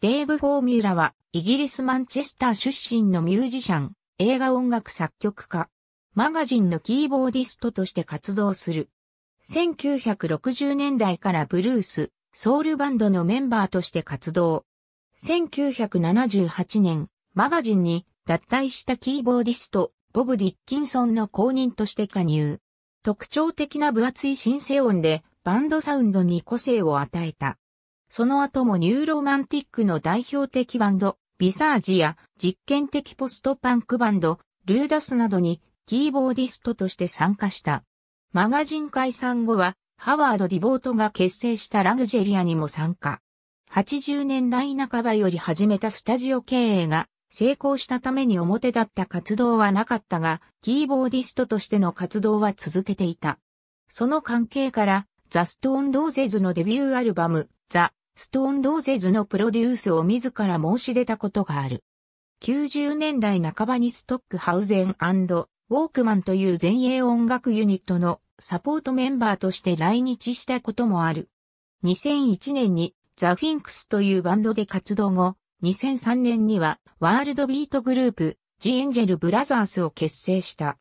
デーブ・フォーミュラは、イギリス・マンチェスター出身のミュージシャン、映画音楽作曲家、マガジンのキーボーディストとして活動する。1960年代からブルース、ソウルバンドのメンバーとして活動。1978年、マガジンに脱退したキーボーディスト、ボブ・ディッキンソンの公認として加入。特徴的な分厚いシンセ音でバンドサウンドに個性を与えた。その後もニューロマンティックの代表的バンド、ビサージや実験的ポストパンクバンド、ルーダスなどにキーボーディストとして参加した。マガジン解散後は、ハワード・ディボートが結成したラグジェリアにも参加。80年代半ばより始めたスタジオ経営が成功したために表立った活動はなかったが、キーボーディストとしての活動は続けていた。その関係から、ザ・ストーン・ローゼズのデビューアルバム、ザ・ストーンローゼズのプロデュースを自ら申し出たことがある。90年代半ばにストックハウゼンウォークマンという前衛音楽ユニットのサポートメンバーとして来日したこともある。2001年にザ・フィンクスというバンドで活動後、2003年にはワールドビートグループジ・エンジェル・ブラザースを結成した。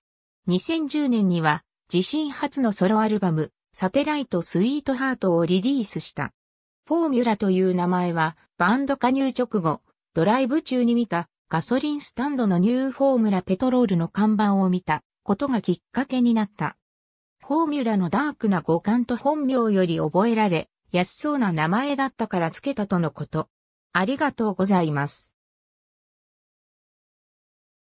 2010年には自身初のソロアルバムサテライト・スイートハートをリリースした。フォーミュラという名前は、バンド加入直後、ドライブ中に見たガソリンスタンドのニューフォーミュラペトロールの看板を見たことがきっかけになった。フォーミュラのダークな五感と本名より覚えられ、安そうな名前だったから付けたとのこと。ありがとうございます。